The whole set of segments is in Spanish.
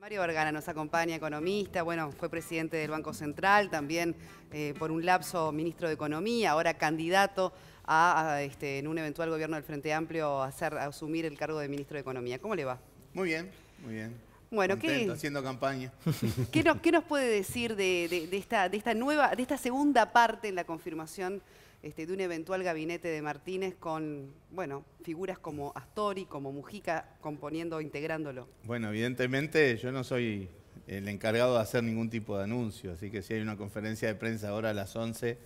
Mario Vergara nos acompaña, economista, bueno, fue presidente del Banco Central, también eh, por un lapso ministro de Economía, ahora candidato a, este, en un eventual gobierno del Frente Amplio a, asumir el cargo de ministro de Economía. ¿Cómo le va? Muy bien, muy bien. Bueno, ¿qué, haciendo campaña. ¿Qué, nos puede decir de, esta, de, esta, nueva, de esta segunda parte en la confirmación este, de un eventual gabinete de Martínez con, bueno, figuras como Astori, como Mujica, componiendo, integrándolo? Bueno, evidentemente yo no soy el encargado de hacer ningún tipo de anuncio, así que si hay una conferencia de prensa ahora a las 11,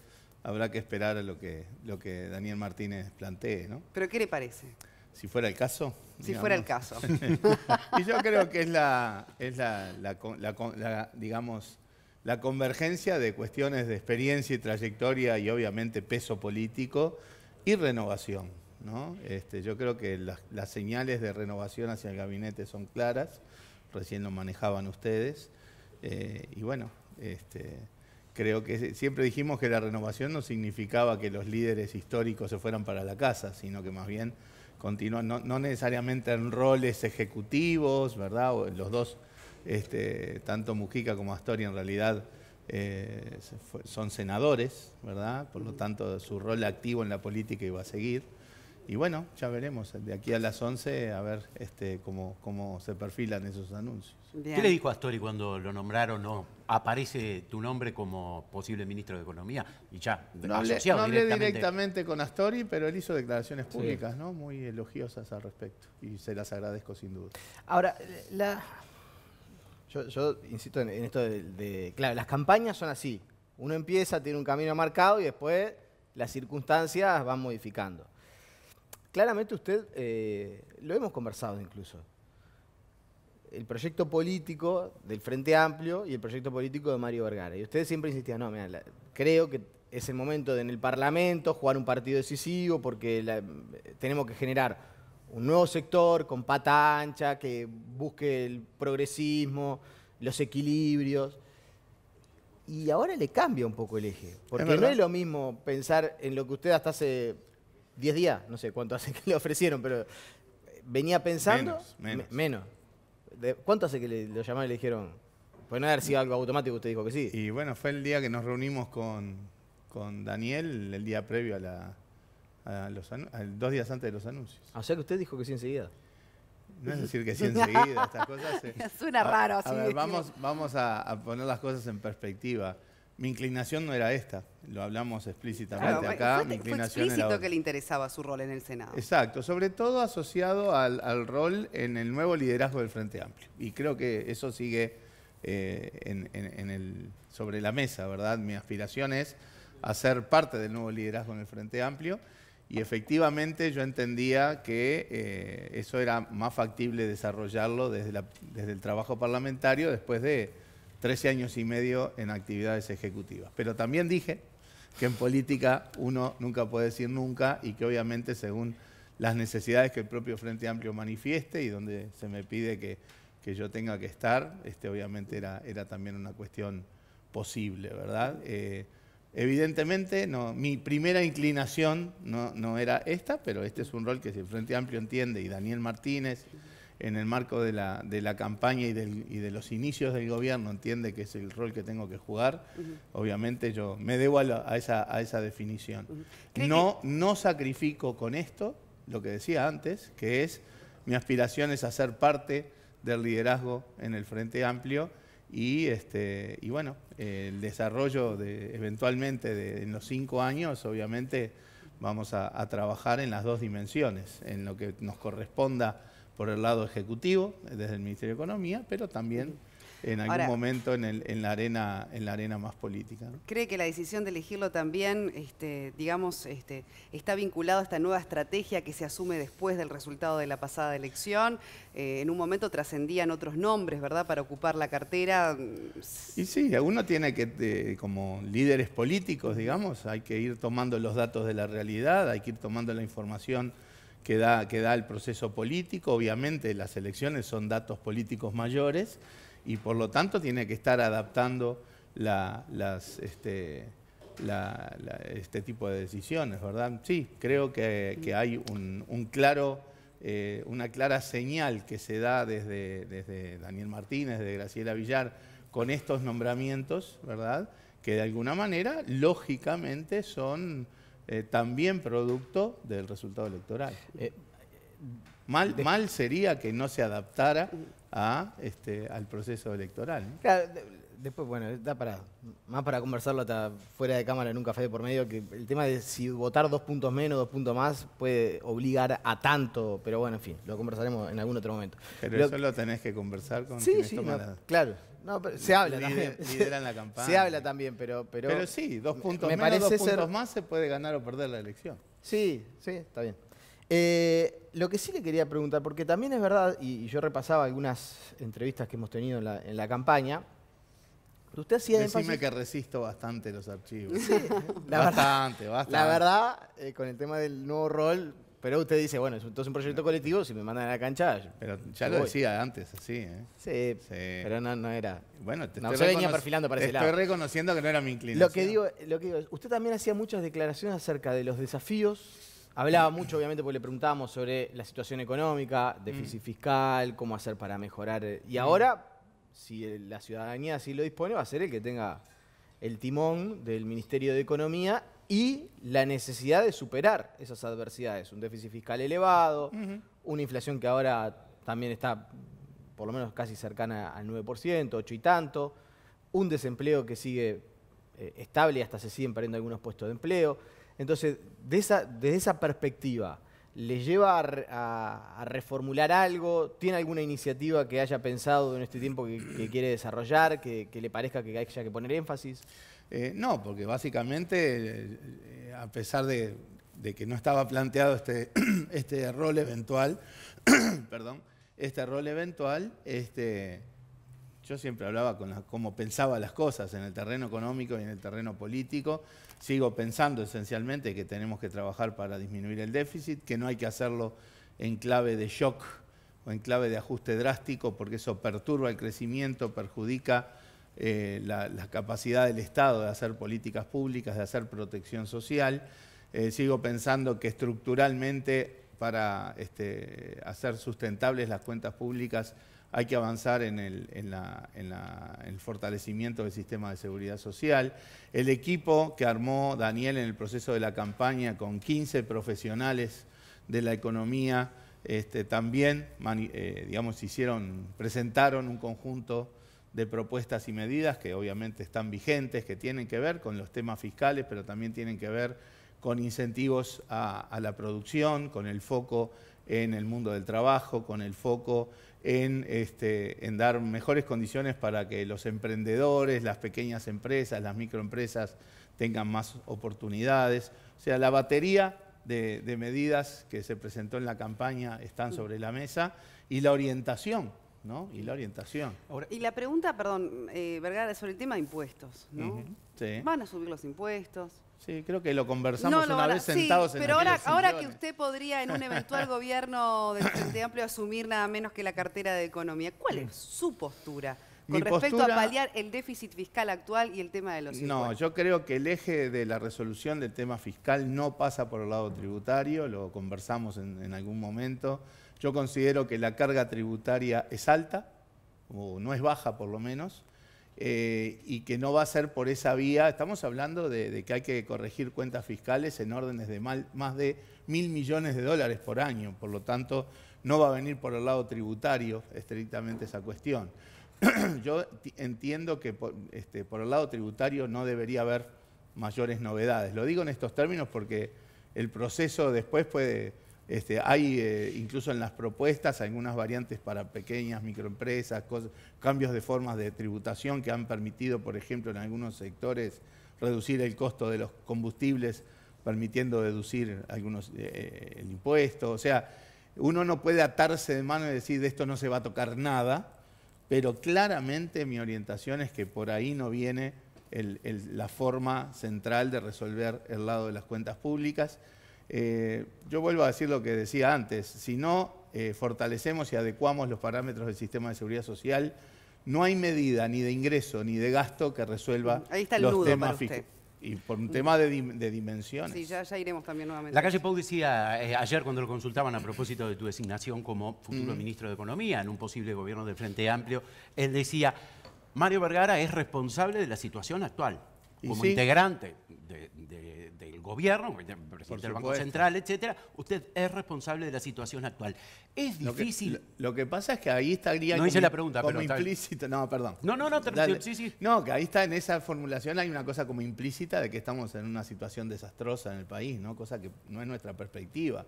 habrá que esperar a lo que, lo que Daniel Martínez plantee, ¿no? ¿Pero qué le parece? Si fuera el caso. Si fuera el caso. y yo creo que es la, es la, la, la digamos, la convergencia de cuestiones de experiencia y trayectoria y obviamente peso político y renovación. ¿no? Este, yo creo que las, señales de renovación hacia el gabinete son claras, recién lo manejaban ustedes, eh, y bueno, este, creo que siempre dijimos que la renovación no significaba que los líderes históricos se fueran para la casa, sino que más bien continúan, no, no necesariamente en roles ejecutivos, ¿verdad? Los dos este, tanto Mujica como Astori en realidad eh, son senadores, ¿verdad? Por lo tanto, su rol activo en la política iba a seguir. Y bueno, ya veremos de aquí a las 11 a ver este, cómo, cómo se perfilan esos anuncios. ¿Qué le dijo Astori cuando lo nombraron? No aparece tu nombre como posible ministro de Economía y ya, no hablé, no hablé directamente. con Astori, pero él hizo declaraciones públicas ¿no? muy elogiosas al respecto y se las agradezco sin duda. Ahora, la yo, insisto en, esto de, Claro, las campañas son así. Uno empieza, tiene un camino marcado y después las circunstancias van modificando. Claramente usted, eh, lo hemos conversado incluso, el proyecto político del Frente Amplio y el proyecto político de Mario Vergara. Y usted siempre insistía, no, mira, creo que es el momento de en el Parlamento jugar un partido decisivo porque tenemos que generar un nuevo sector con pata ancha que busque el progresismo, los equilibrios. Y ahora le cambia un poco el eje, porque no es lo mismo pensar en lo que usted hasta hace 10 días, no sé cuánto hace que le ofrecieron, pero venía pensando menos. menos. ¿Cuánto hace que le, lo llamaron y le dijeron? Pues no haber sido algo automático, usted dijo que sí. Y bueno, fue el día que nos reunimos con Daniel, el día previo a la, dos días antes de los anuncios. Ah, o sea que usted dijo que sí enseguida. No es decir que sí enseguida, estas cosas. Eh. Suena raro. vamos, vamos a, poner las cosas en perspectiva. Mi inclinación no era esta, lo hablamos explícitamente acá. mi inclinación explícito que le interesaba su rol en el Senado. Exacto, sobre todo asociado al, rol en el nuevo liderazgo del Frente Amplio. Y creo que eso sigue eh, sobre la mesa, ¿verdad? Mi aspiración es ser parte del nuevo liderazgo en el Frente Amplio y efectivamente yo entendía que eh, eso era más factible desarrollarlo desde, desde el trabajo parlamentario después de 13 años y medio en actividades ejecutivas. Pero también dije que en política uno nunca puede decir nunca y que obviamente según las necesidades que el propio Frente Amplio manifieste y donde se me pide que, que yo tenga que estar, este, obviamente era, era también una cuestión posible, ¿verdad? Eh, Evidentemente, no, mi primera inclinación no, era esta, pero este es un rol que el Frente Amplio entiende y Daniel Martínez, en el marco de la, campaña y, de los inicios del gobierno, entiende que es el rol que tengo que jugar. Obviamente yo me debo a, esa, definición. no, no sacrifico con esto lo que decía antes, que es mi aspiración es hacer parte del liderazgo en el Frente Amplio y, este, y bueno, el desarrollo de, eventualmente de, en los cinco años, obviamente vamos a, a, trabajar en las dos dimensiones, en lo que nos corresponda por el lado ejecutivo, desde el Ministerio de Economía, pero también en algún momento en, la arena, en la arena más política. ¿Cree que la decisión de elegirlo también, este, digamos, este, está vinculado a esta nueva estrategia que se asume después del resultado de la pasada elección? Eh, en un momento trascendían otros nombres, ¿verdad?, para ocupar la cartera. Mm, y sí, uno tiene que, eh, como líderes políticos, digamos, hay que ir tomando los datos de la realidad, hay que ir tomando la información que da, que da el proceso político. Obviamente las elecciones son datos políticos mayores y por lo tanto tiene que estar adaptando este, este, tipo de decisiones, ¿verdad? Sí, creo que, hay un, claro, eh, una clara señal que se da desde, Daniel Martínez, desde Graciela Villar, con estos nombramientos, ¿verdad? Que de alguna manera, lógicamente, son eh, también producto del resultado electoral. Eh, Mal, sería que no se adaptara a, este, al proceso electoral. Claro, después, bueno, más para conversarlo hasta fuera de cámara en un café de por medio, que el tema de si votar dos puntos menos, dos puntos más, puede obligar a tanto, pero bueno, en fin, lo conversaremos en algún otro momento. Pero eso lo tenés que conversar con sí, sí, claro. No, pero se habla también. la Se habla también, pero... Pero, sí, dos puntos menos, dos puntos más, se puede ganar o perder la elección. Sí, sí, está bien. Eh, lo que sí le quería preguntar, porque también es verdad, y, yo repasaba algunas entrevistas que hemos tenido en la, en la campaña, usted hacía Decime que resisto bastante los archivos. Sí, bastante, bastante. La verdad, eh, con el tema del nuevo rol, pero usted dice, bueno, es entonces un proyecto colectivo, si me mandan a la cancha... pero ya lo decía antes, así, ¿eh? Sí, sí, pero no, no era... Bueno, estoy se venía para estoy reconociendo que no era mi inclinación. Lo que digo, lo que digo usted también hacía muchas declaraciones acerca de los desafíos Hablaba mucho, obviamente, porque le preguntábamos sobre la situación económica, déficit mm. fiscal, cómo hacer para mejorar. Eh, y mm. ahora, si eh, la ciudadanía así lo dispone, va a ser el que tenga el timón del Ministerio de Economía y la necesidad de superar esas adversidades. Un déficit fiscal elevado, una inflación que ahora también está por lo menos casi cercana al 9%, 8 y tanto, un desempleo que sigue eh, estable hasta se siguen perdiendo algunos puestos de empleo. Entonces, desde esa perspectiva, ¿le lleva a, reformular algo? ¿Tiene alguna iniciativa que haya pensado en este tiempo que, quiere desarrollar, que, le parezca que haya que poner énfasis? Eh, no, porque básicamente, eh, a pesar de, que no estaba planteado este, este rol eventual, perdón, este rol eventual, este, yo siempre hablaba con cómo pensaba las cosas en el terreno económico y en el terreno político, sigo pensando esencialmente que tenemos que trabajar para disminuir el déficit, que no hay que hacerlo en clave de shock o en clave de ajuste drástico, porque eso perturba el crecimiento, perjudica eh, la, capacidad del Estado de hacer políticas públicas, de hacer protección social. Eh, sigo pensando que estructuralmente para este, hacer sustentables las cuentas públicas hay que avanzar en el, fortalecimiento del sistema de seguridad social. El equipo que armó Daniel en el proceso de la campaña con 15 profesionales de la economía, este, también eh, hicieron, presentaron un conjunto de propuestas y medidas que obviamente están vigentes, que tienen que ver con los temas fiscales, pero también tienen que ver con incentivos a la producción, con el foco en el mundo del trabajo, con el foco en, este, en dar mejores condiciones para que los emprendedores, las pequeñas empresas, las microempresas tengan más oportunidades. O sea, la batería de, medidas que se presentó en la campaña están mm. sobre la mesa y la orientación, ¿no? Y la orientación. y la pregunta, perdón, eh, Vergara, sobre el tema de impuestos, ¿no? sí. ¿Van a subir los impuestos? Sí, creo que lo conversamos una vez sentados sí, Pero ahora, ahora que usted podría en un eventual gobierno del Frente Amplio asumir nada menos que la cartera de Economía, ¿cuál es su postura? Con respecto a paliar el déficit fiscal actual y el tema de los No, yo creo que el eje de la resolución del tema fiscal no pasa por el lado tributario, lo conversamos en algún momento. Yo considero que la carga tributaria es alta, o no es baja por lo menos, eh, y que no va a ser por esa vía. Estamos hablando de, que hay que corregir cuentas fiscales en órdenes de más de mil millones de dólares por año, por lo tanto no va a venir por el lado tributario estrictamente esa cuestión. Yo entiendo que este, por el lado tributario no debería haber mayores novedades. Lo digo en estos términos porque el proceso después puede este, hay eh, incluso en las propuestas algunas variantes para pequeñas microempresas, cambios de formas de tributación que han permitido, por ejemplo, en algunos sectores reducir el costo de los combustibles, permitiendo deducir algunos eh, eh, el impuesto. O sea, uno no puede atarse de mano y decir de esto no se va a tocar nada, pero claramente mi orientación es que por ahí no viene la forma central de resolver el lado de las cuentas públicas eh, yo vuelvo a decir lo que decía antes, si no eh, fortalecemos y adecuamos los parámetros del sistema de seguridad social, no hay medida ni de ingreso ni de gasto que resuelva el los temas Y por un tema de, dimensiones. Sí, ya, iremos también nuevamente. La calle Pau decía eh, ayer cuando lo consultaban a propósito de tu designación como futuro mm. ministro de Economía en un posible gobierno del Frente Amplio, él decía, Mario Vergara es responsable de la situación actual como integrante del gobierno, presidente del Banco Central, etcétera, usted es responsable de la situación actual. Es difícil. Lo que, pasa es que ahí estaría. la pregunta, pero. implícito. No, perdón. No, no, no, sí, sí. No, que ahí está en esa formulación hay una cosa como implícita de que estamos en una situación desastrosa en el país, ¿no? Cosa que no es nuestra perspectiva.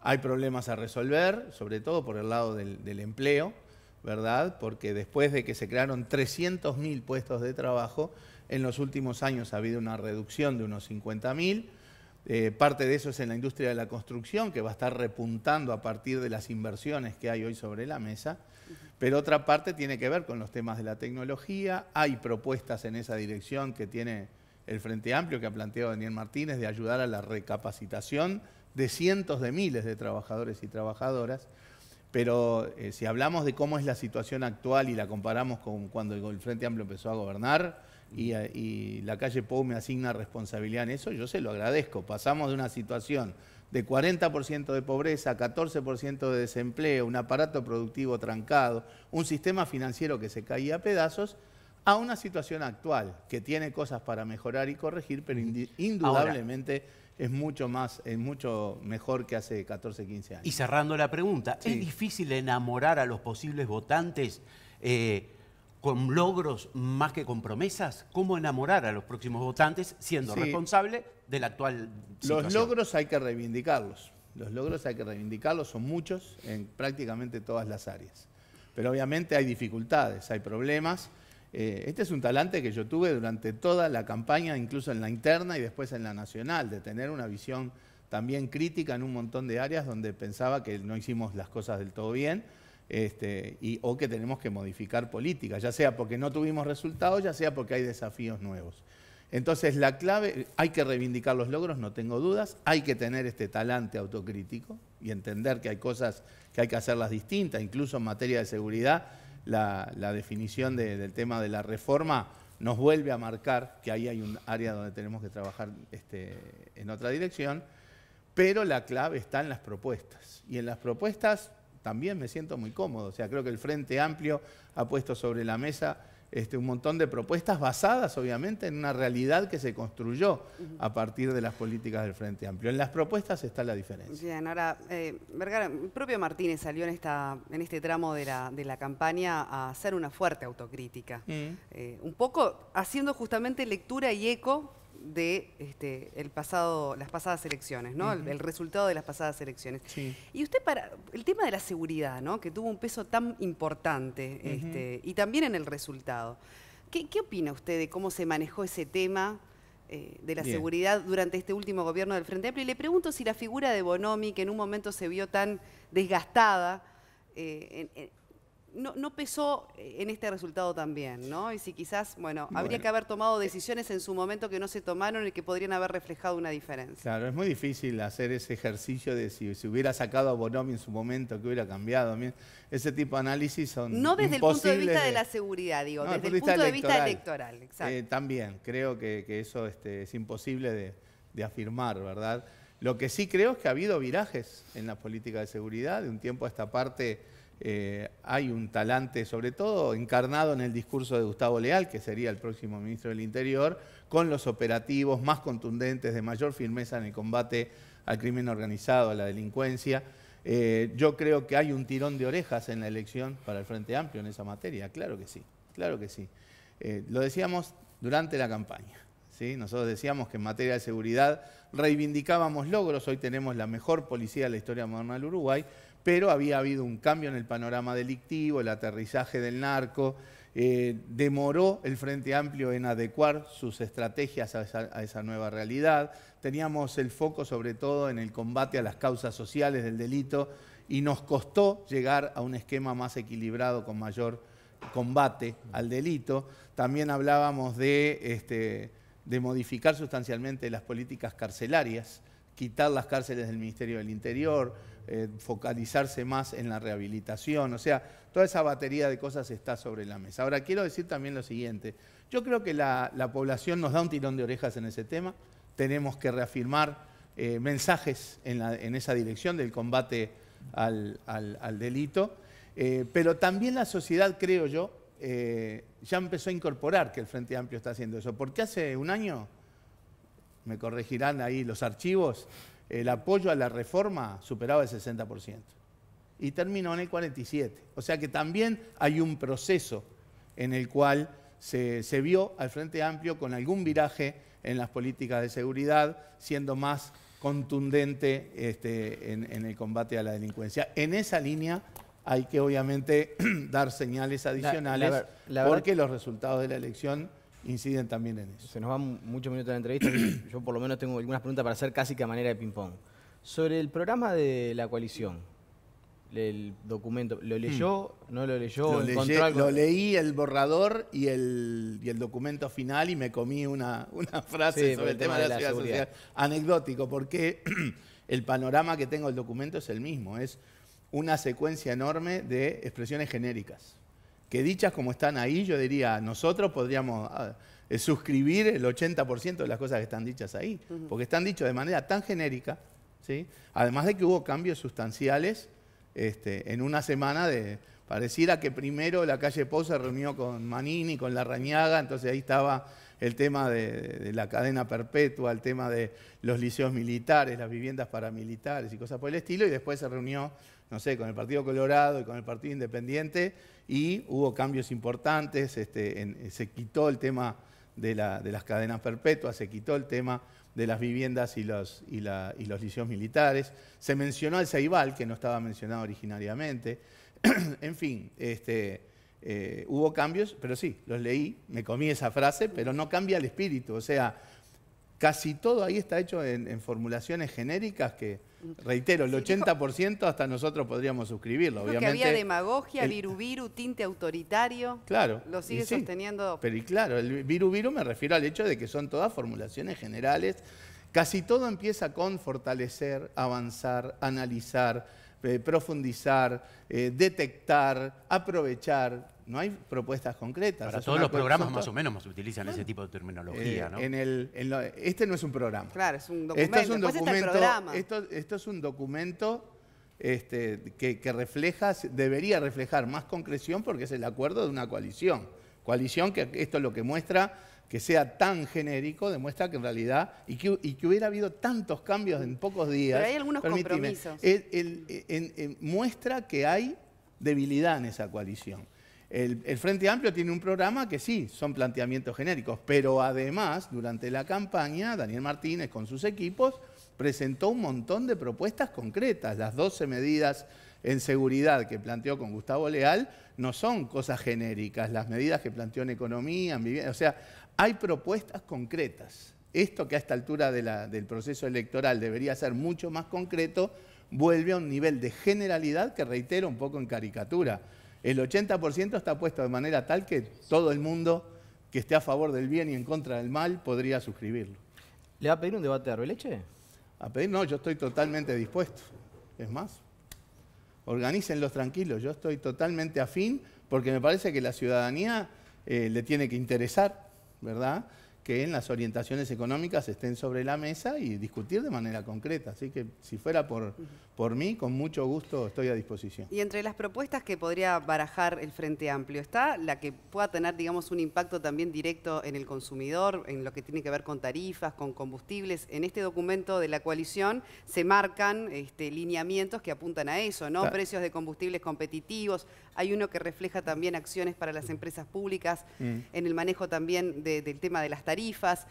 Hay problemas a resolver, sobre todo por el lado del, empleo, ¿verdad? Porque después de que se crearon 300.000 puestos de trabajo, en los últimos años ha habido una reducción de unos 50.000. Eh, parte de eso es en la industria de la construcción, que va a estar repuntando a partir de las inversiones que hay hoy sobre la mesa. Pero otra parte tiene que ver con los temas de la tecnología. Hay propuestas en esa dirección que tiene el Frente Amplio, que ha planteado Daniel Martínez, de ayudar a la recapacitación de cientos de miles de trabajadores y trabajadoras. Pero eh, si hablamos de cómo es la situación actual y la comparamos con cuando el Frente Amplio empezó a gobernar, y, la calle Pou me asigna responsabilidad en eso, yo se lo agradezco. Pasamos de una situación de 40% de pobreza, 14% de desempleo, un aparato productivo trancado, un sistema financiero que se caía a pedazos, a una situación actual que tiene cosas para mejorar y corregir, pero indudablemente es mucho más, es mucho mejor que hace 14, 15 años. Y cerrando la pregunta, ¿es difícil enamorar a los posibles votantes eh, con logros más que con promesas, ¿cómo enamorar a los próximos votantes siendo responsable de la actual situación? Los logros hay que reivindicarlos. Los logros hay que reivindicarlos, son muchos en prácticamente todas las áreas. Pero obviamente hay dificultades, hay problemas. Eh, este es un talante que yo tuve durante toda la campaña, incluso en la interna y después en la nacional, de tener una visión también crítica en un montón de áreas donde pensaba que no hicimos las cosas del todo bien este, y, o que tenemos que modificar políticas, ya sea porque no tuvimos resultados, ya sea porque hay desafíos nuevos. Entonces, la clave, hay que reivindicar los logros, no tengo dudas, hay que tener este talante autocrítico y entender que hay cosas que hay que hacerlas distintas, incluso en materia de seguridad, la, definición del tema de la reforma nos vuelve a marcar que ahí hay un área donde tenemos que trabajar este, en otra dirección, pero la clave está en las propuestas. Y en las propuestas también me siento muy cómodo. O sea, creo que el Frente Amplio ha puesto sobre la mesa este, un montón de propuestas basadas, obviamente, en una realidad que se construyó a partir de las políticas del Frente Amplio. En las propuestas está la diferencia. Bien, ahora, eh, Vergara, propio Martínez salió en, esta, en este tramo de la, de la campaña a hacer una fuerte autocrítica. Mm. Eh, un poco haciendo justamente lectura y eco de este, el pasado, las pasadas elecciones, ¿no? el, resultado de las pasadas elecciones. Y usted para el tema de la seguridad, ¿no? Que tuvo un peso tan importante este, y también en el resultado. ¿Qué, opina usted de cómo se manejó ese tema? Eh, de la seguridad durante este último gobierno del Frente Amplio. Y le pregunto si la figura de Bonomi, que en un momento se vio tan desgastada, eh, en, no, pesó eh, en este resultado también, ¿no? Y si quizás, bueno, habría que haber tomado decisiones en su momento que no se tomaron y que podrían haber reflejado una diferencia. Claro, es muy difícil hacer ese ejercicio de si, si hubiera sacado a Bonomi en su momento, que hubiera cambiado. Ese tipo de análisis son. No desde el punto de vista de, la seguridad, digo, desde el punto de vista electoral. exacto. Eh, también, creo que, eso este, es imposible de, de afirmar, ¿verdad? Lo que sí creo es que ha habido virajes en la política de seguridad, de un tiempo a esta parte eh, hay un talante, sobre todo encarnado en el discurso de Gustavo Leal, que sería el próximo ministro del Interior, con los operativos más contundentes, de mayor firmeza en el combate al crimen organizado, a la delincuencia. Eh, yo creo que hay un tirón de orejas en la elección para el Frente Amplio en esa materia, claro que sí, claro que sí. Eh, lo decíamos durante la campaña. ¿sí? Nosotros decíamos que en materia de seguridad reivindicábamos logros, hoy tenemos la mejor policía de la historia moderna del Uruguay, pero había habido un cambio en el panorama delictivo, el aterrizaje del narco, eh, demoró el Frente Amplio en adecuar sus estrategias a esa, nueva realidad, teníamos el foco sobre todo en el combate a las causas sociales del delito y nos costó llegar a un esquema más equilibrado con mayor combate al delito. También hablábamos de este, modificar sustancialmente las políticas carcelarias, quitar las cárceles del Ministerio del Interior, eh, focalizarse más en la rehabilitación, o sea, toda esa batería de cosas está sobre la mesa. Ahora, quiero decir también lo siguiente, yo creo que la, población nos da un tirón de orejas en ese tema, tenemos que reafirmar eh, mensajes en, esa dirección del combate al, delito, eh, pero también la sociedad, creo yo, ya empezó a incorporar que el Frente Amplio está haciendo eso, porque hace un año, me corregirán ahí los archivos, el apoyo a la reforma superaba el 60% y terminó en el 47. O sea que también hay un proceso en el cual se, vio al Frente Amplio con algún viraje en las políticas de seguridad, siendo más contundente este, en, el combate a la delincuencia. En esa línea hay que obviamente dar señales adicionales porque los resultados de la elección inciden también en eso. Se nos van muchos minutos de la entrevista. Yo por lo menos tengo algunas preguntas para hacer casi que a manera de ping-pong. Sobre el programa de la coalición, el documento, ¿lo hmm. leyó? ¿No lo leyó? Lo, leí, el borrador y el, y el, documento final y me comí una, frase sobre el tema de la, seguridad. Anecdótico, porque el panorama que tengo del documento es el mismo, es una secuencia enorme de expresiones genéricas que dichas como están ahí, yo diría, nosotros podríamos ah, eh, suscribir el 80% de las cosas que están dichas ahí, porque están dichas de manera tan genérica, ¿sí? además de que hubo cambios sustanciales este, en una semana de... Pareciera que primero la calle Po se reunió con Manini, con La Rañaga, entonces ahí estaba el tema de, de, la cadena perpetua, el tema de los liceos militares, las viviendas paramilitares y cosas por el estilo, y después se reunió, no sé, con el Partido Colorado y con el Partido Independiente y hubo cambios importantes, este, eh, se quitó el tema de, las cadenas perpetuas, se quitó el tema de las viviendas y los, y, liceos militares, se mencionó el Ceibal, que no estaba mencionado originariamente, en fin, este, eh, hubo cambios, pero sí, los leí, me comí esa frase, pero no cambia el espíritu, o sea, Casi todo ahí está hecho en, formulaciones genéricas que, reitero, el 80% hasta nosotros podríamos suscribirlo, obviamente. había demagogia, viru-viru, tinte autoritario. Claro. Lo sigue sosteniendo. Pero claro, el viru-viru me refiero al hecho de que son todas formulaciones generales. Casi todo empieza con fortalecer, avanzar, analizar, eh, profundizar, eh, detectar, aprovechar no hay propuestas concretas. Para todos los programas más o menos utilizan ese tipo de terminología, eh, ¿no? En este no es un programa. Claro, es un documento. Esto es un documento, es este, un documento que, refleja, debería reflejar más concreción porque es el acuerdo de una coalición. Coalición que esto es lo que muestra que sea tan genérico, demuestra que en realidad, y que, hubiera habido tantos cambios en pocos días. Pero hay algunos compromisos. muestra que hay debilidad en esa coalición. El, Frente Amplio tiene un programa que sí, son planteamientos genéricos, pero además, durante la campaña, Daniel Martínez con sus equipos presentó un montón de propuestas concretas. Las 12 medidas en seguridad que planteó con Gustavo Leal no son cosas genéricas. Las medidas que planteó en economía, en vivienda, o sea, hay propuestas concretas. Esto que a esta altura del proceso electoral debería ser mucho más concreto, vuelve a un nivel de generalidad que reitero un poco en caricatura. El 80% está puesto de manera tal que todo el mundo que esté a favor del bien y en contra del mal podría suscribirlo. ¿Le va a pedir un debate de Arbeleche? A pedir no, yo estoy totalmente dispuesto. Es más, organícenlos tranquilos, yo estoy totalmente afín porque me parece que la ciudadanía eh, le tiene que interesar, ¿verdad? que en las orientaciones económicas estén sobre la mesa y discutir de manera concreta. Así que si fuera por, por mí, con mucho gusto estoy a disposición. Y entre las propuestas que podría barajar el Frente Amplio, ¿está la que pueda tener, digamos, un impacto también directo en el consumidor, en lo que tiene que ver con tarifas, con combustibles? En este documento de la coalición se marcan este, lineamientos que apuntan a eso, ¿no? Precios de combustibles competitivos. Hay uno que refleja también acciones para las empresas públicas mm. en el manejo también del tema de las tarifas tarifas.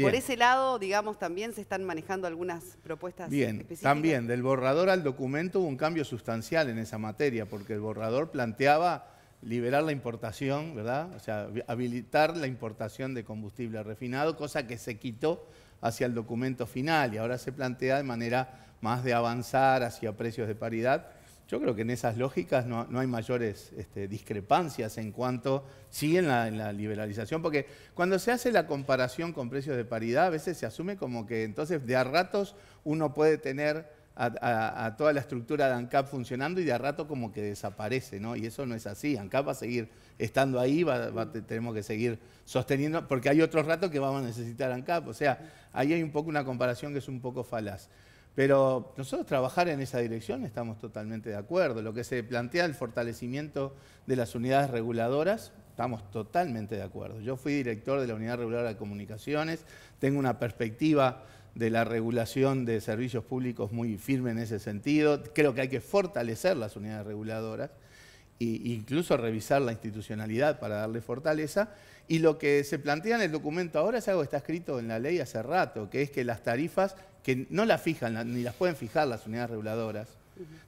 Por ese lado, digamos, también se están manejando algunas propuestas Bien, también del borrador al documento hubo un cambio sustancial en esa materia, porque el borrador planteaba liberar la importación, ¿verdad? O sea, habilitar la importación de combustible refinado, cosa que se quitó hacia el documento final y ahora se plantea de manera más de avanzar hacia precios de paridad yo creo que en esas lógicas no, hay mayores este, discrepancias en cuanto, siguen en la, liberalización, porque cuando se hace la comparación con precios de paridad, a veces se asume como que entonces de a ratos uno puede tener a, toda la estructura de ANCAP funcionando y de a rato como que desaparece, ¿no? Y eso no es así. ANCAP va a seguir estando ahí, tenemos que seguir sosteniendo, porque hay otros ratos que vamos a necesitar ANCAP. O sea, ahí hay un poco una comparación que es un poco falaz. Pero nosotros trabajar en esa dirección estamos totalmente de acuerdo. Lo que se plantea el fortalecimiento de las unidades reguladoras, estamos totalmente de acuerdo. Yo fui director de la Unidad Reguladora de Comunicaciones, tengo una perspectiva de la regulación de servicios públicos muy firme en ese sentido. Creo que hay que fortalecer las unidades reguladoras e incluso revisar la institucionalidad para darle fortaleza. Y lo que se plantea en el documento ahora es algo que está escrito en la ley hace rato, que es que las tarifas que no las fijan, ni las pueden fijar las unidades reguladoras,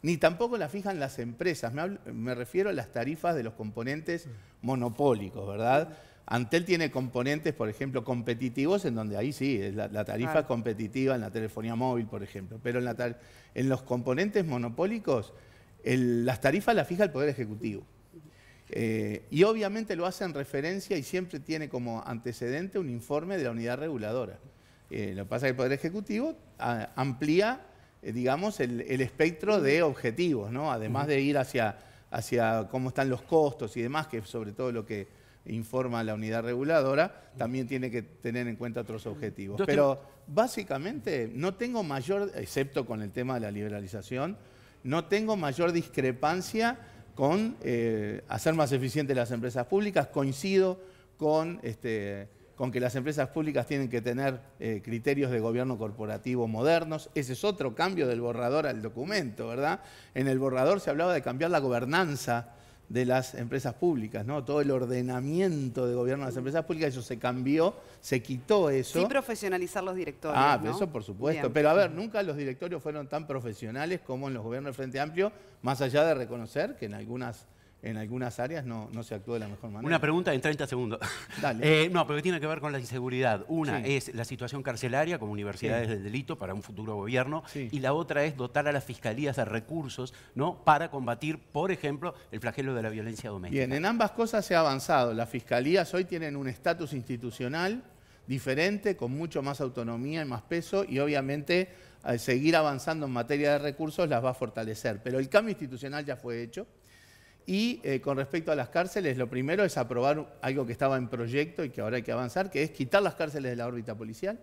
ni tampoco las fijan las empresas. Me, refiero a las tarifas de los componentes monopólicos, ¿verdad? Antel tiene componentes, por ejemplo, competitivos, en donde ahí sí, la, tarifa competitiva en la telefonía móvil, por ejemplo. Pero en, los componentes monopólicos, las tarifas las fija el Poder Ejecutivo. Eh, y obviamente lo hace en referencia y siempre tiene como antecedente un informe de la unidad reguladora. Eh, lo que pasa es que el Poder Ejecutivo amplía, eh, digamos, el, espectro de objetivos, ¿no? Además de ir hacia, hacia cómo están los costos y demás, que es sobre todo lo que informa la unidad reguladora, también tiene que tener en cuenta otros objetivos. Pero básicamente no tengo mayor, excepto con el tema de la liberalización, no tengo mayor discrepancia con eh, hacer más eficientes las empresas públicas. Coincido con este, con que las empresas públicas tienen que tener eh, criterios de gobierno corporativo modernos. Ese es otro cambio del borrador al documento, ¿verdad? En el borrador se hablaba de cambiar la gobernanza de las empresas públicas, ¿no? Todo el ordenamiento de gobierno de las empresas públicas, eso se cambió, se quitó eso. Sin profesionalizar los directorios. Ah, eso por supuesto. Pero a ver, nunca los directorios fueron tan profesionales como en los gobiernos del Frente Amplio, más allá de reconocer que en algunas en algunas áreas no, no, se actuó de la mejor manera. Una pregunta en 30 segundos. Dale. Eh, no, pero tiene que ver con la inseguridad. Una es la situación carcelaria como universidades del delito para un futuro gobierno y la otra es dotar a las fiscalías de recursos ¿no? para combatir, por ejemplo, el flagelo de la violencia doméstica. Bien, en ambas cosas se ha avanzado. Las fiscalías hoy tienen un estatus institucional diferente, con mucho más autonomía y más peso y obviamente al seguir avanzando en materia de recursos las va a fortalecer. Pero el cambio institucional ya fue hecho. Y eh, con respecto a las cárceles, lo primero es aprobar algo que estaba en proyecto y que ahora hay que avanzar, que es quitar las cárceles de la órbita policial.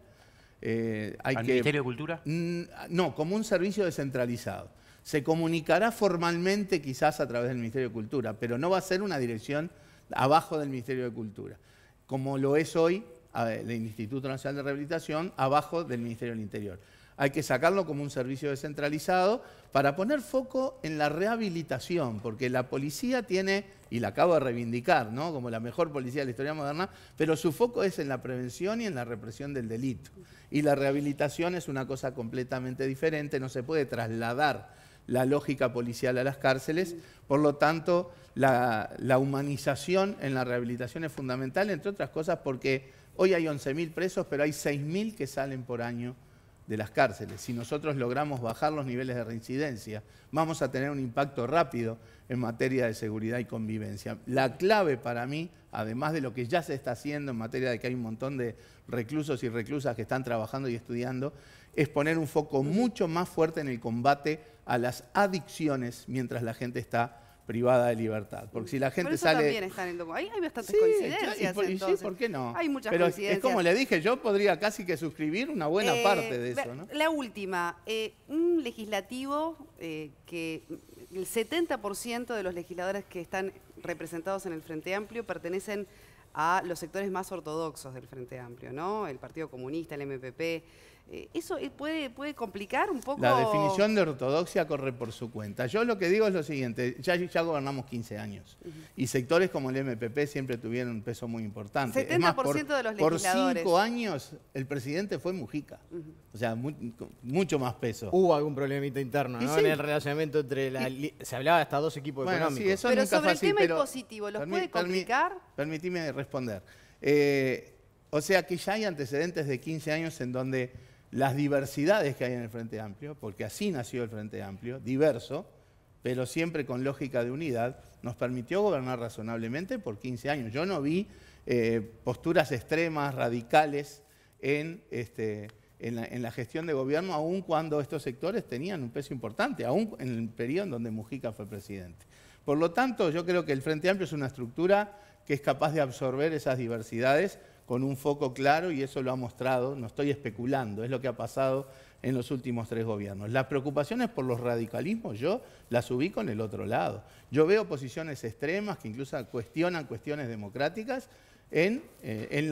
Eh, hay ¿Al Ministerio de Cultura? Mm, no, como un servicio descentralizado. Se comunicará formalmente quizás a través del Ministerio de Cultura, pero no va a ser una dirección abajo del Ministerio de Cultura, como lo es hoy el Instituto Nacional de Rehabilitación, abajo del Ministerio del Interior hay que sacarlo como un servicio descentralizado para poner foco en la rehabilitación, porque la policía tiene, y la acabo de reivindicar, ¿no? como la mejor policía de la historia moderna, pero su foco es en la prevención y en la represión del delito. Y la rehabilitación es una cosa completamente diferente, no se puede trasladar la lógica policial a las cárceles, por lo tanto la, la humanización en la rehabilitación es fundamental, entre otras cosas porque hoy hay 11.000 presos, pero hay 6.000 que salen por año de las cárceles. Si nosotros logramos bajar los niveles de reincidencia, vamos a tener un impacto rápido en materia de seguridad y convivencia. La clave para mí, además de lo que ya se está haciendo en materia de que hay un montón de reclusos y reclusas que están trabajando y estudiando, es poner un foco mucho más fuerte en el combate a las adicciones mientras la gente está privada de libertad. Porque si la gente sale. también están en hay, hay bastantes coincidencias. sí, ¿por qué no? Hay muchas Pero coincidencias. Es como le dije, yo podría casi que suscribir una buena eh, parte de eso, La última, eh, un legislativo eh, que el 70% de los legisladores que están representados en el Frente Amplio pertenecen a los sectores más ortodoxos del Frente Amplio, ¿no? El Partido Comunista, el MPP. Eh, ¿Eso eh, puede, puede complicar un poco? La definición de ortodoxia corre por su cuenta. Yo lo que digo es lo siguiente, ya, ya gobernamos 15 años y sectores como el MPP siempre tuvieron un peso muy importante. 70% por, de los Por 5 años el presidente fue Mujica, o sea, mucho más peso. Hubo algún problemita interno ¿no? en el relacionamiento entre la... Se hablaba de hasta dos equipos bueno, económicos. Sí, pero sobre el tema positivo, ¿los puede complicar? Permitime responder. Eh, o sea que ya hay antecedentes de 15 años en donde las diversidades que hay en el Frente Amplio, porque así nació el Frente Amplio, diverso, pero siempre con lógica de unidad, nos permitió gobernar razonablemente por 15 años. Yo no vi eh, posturas extremas, radicales este, en, la, gestión de gobierno, aun cuando estos sectores tenían un peso importante, aun en el periodo en donde Mujica fue presidente. Por lo tanto, yo creo que el Frente Amplio es una estructura que es capaz de absorber esas diversidades con un foco claro y eso lo ha mostrado, no estoy especulando, es lo que ha pasado en los últimos tres gobiernos. Las preocupaciones por los radicalismos yo las ubico en el otro lado. Yo veo posiciones extremas que incluso cuestionan cuestiones democráticas en, eh, en,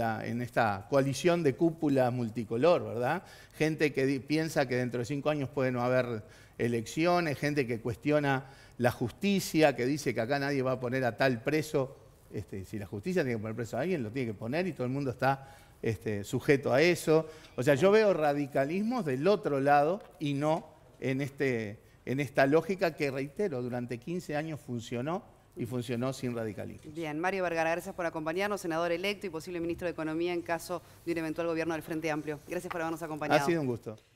en, esta coalición de cúpula multicolor, ¿verdad? Gente que piensa que dentro de cinco años puede no haber elecciones, gente que cuestiona la justicia, que dice que acá nadie va a poner a tal preso este, si la justicia tiene que poner preso a alguien, lo tiene que poner y todo el mundo está este, sujeto a eso. O sea, yo veo radicalismos del otro lado y no en, este, en esta lógica que, reitero, durante 15 años funcionó y funcionó sin radicalismo. Bien, Mario Vergara, gracias por acompañarnos, senador electo y posible ministro de Economía en caso de un eventual gobierno del Frente Amplio. Gracias por habernos acompañado. Ha sido un gusto.